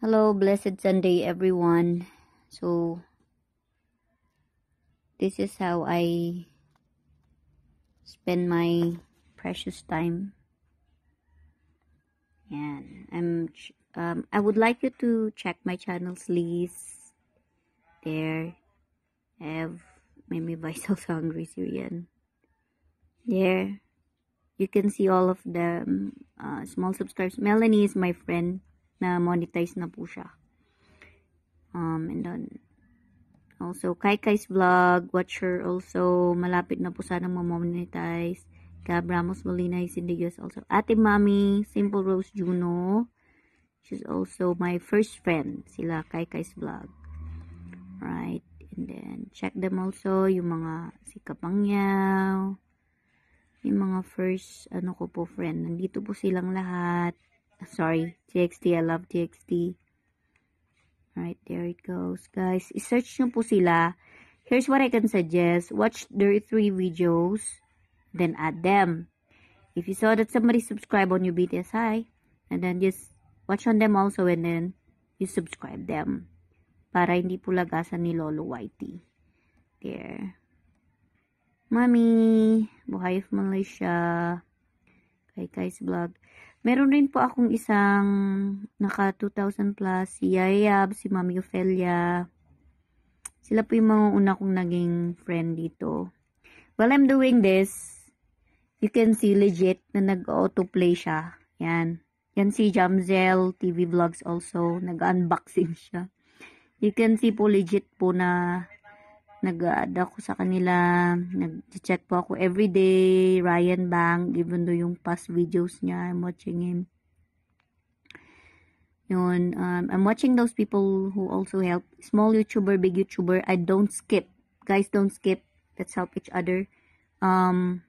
Hello, blessed Sunday, everyone. So, this is how I spend my precious time. And I'm, um, I would like you to check my channel's list. There, I have made me myself hungry, Syrian. There, you can see all of them. Uh, small subscribers. Melanie is my friend na monetize na po siya. Um, and then, also, Kai Kai's vlog, Watcher also, malapit na po sana mamonetize. Gab Ramos Molina is in the US also. Ate Mami, Simple Rose Juno, she's also my first friend, sila Kai Kai's vlog. Right, and then, check them also, yung mga si Kapangyaw, yung mga first, ano ko po, friend. Nandito po silang lahat sorry txt i love txt all right there it goes. Guys, i-search nyo po sila. Here's what I can suggest. Watch their three videos, then add them. If you saw that somebody subscribe on your BTS Hi, and then just watch on them also and then you subscribe them. Para hindi po lagasan ni Lolo Whitey. There. Mommy, Buhay of Malaysia. Kay Kai's Vlog. Meron rin po akong isang naka 2,000 plus, si Yayab, si Mami Ophelia. Sila po yung mga una kong naging friend dito. While I'm doing this, you can see legit na nag-autoplay siya. Yan. Yan si Jamzel TV Vlogs also. Nag-unboxing siya. You can see po legit po na nag-add ako sa kanila, nag-check po ako everyday, Ryan Bang, even though yung past videos niya, I'm watching him. Yun, um, I'm watching those people who also help. Small YouTuber, big YouTuber, I don't skip. Guys, don't skip. Let's help each other. Um,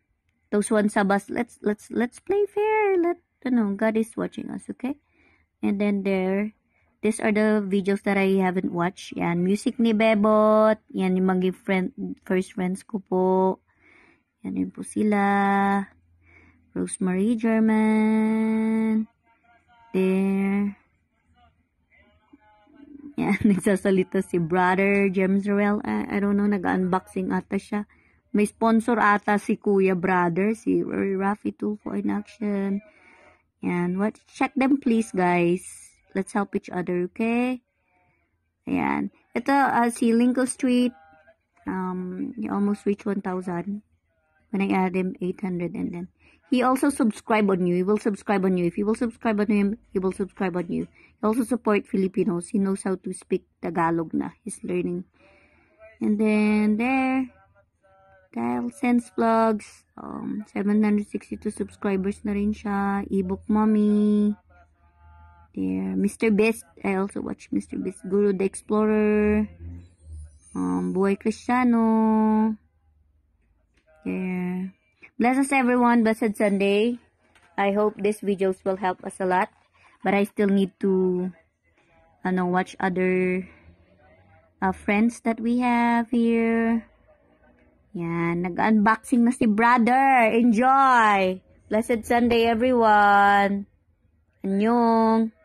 those ones sa bus, let's, let's, let's play fair. Let, ano, God is watching us, okay? And then there, These are the videos that I haven't watched. Yan, music ni Bebot. Yan, yung mga friend, first friends ko po. Yan yun po sila. Rosemary German. There. Yan, nagsasalita si brother James Ruel. I, I don't know, nag-unboxing ata siya. May sponsor ata si Kuya Brother, si Rory Raffy Tulfo in Action. Yan, what, check them please guys. Let's help each other, okay? Ayan. Ito, uh, si Lincoln Street, um, he almost reached 1,000 when I add him 800 and then he also subscribe on you. He will subscribe on you. If he will subscribe on him, he will subscribe on you. He also support Filipinos. He knows how to speak Tagalog na. He's learning. And then there, Tile Sense Vlogs, um, 762 subscribers na rin siya. Ebook Mommy. Mr. Beast. I also watch Mr. Beast. Guru the Explorer. Um, Boy Cristiano. Yeah. Blessings everyone. Blessed Sunday. I hope these videos will help us a lot. But I still need to I know, watch other uh, friends that we have here. Yeah, Nag-unboxing na si brother. Enjoy! Blessed Sunday everyone! Annyeong!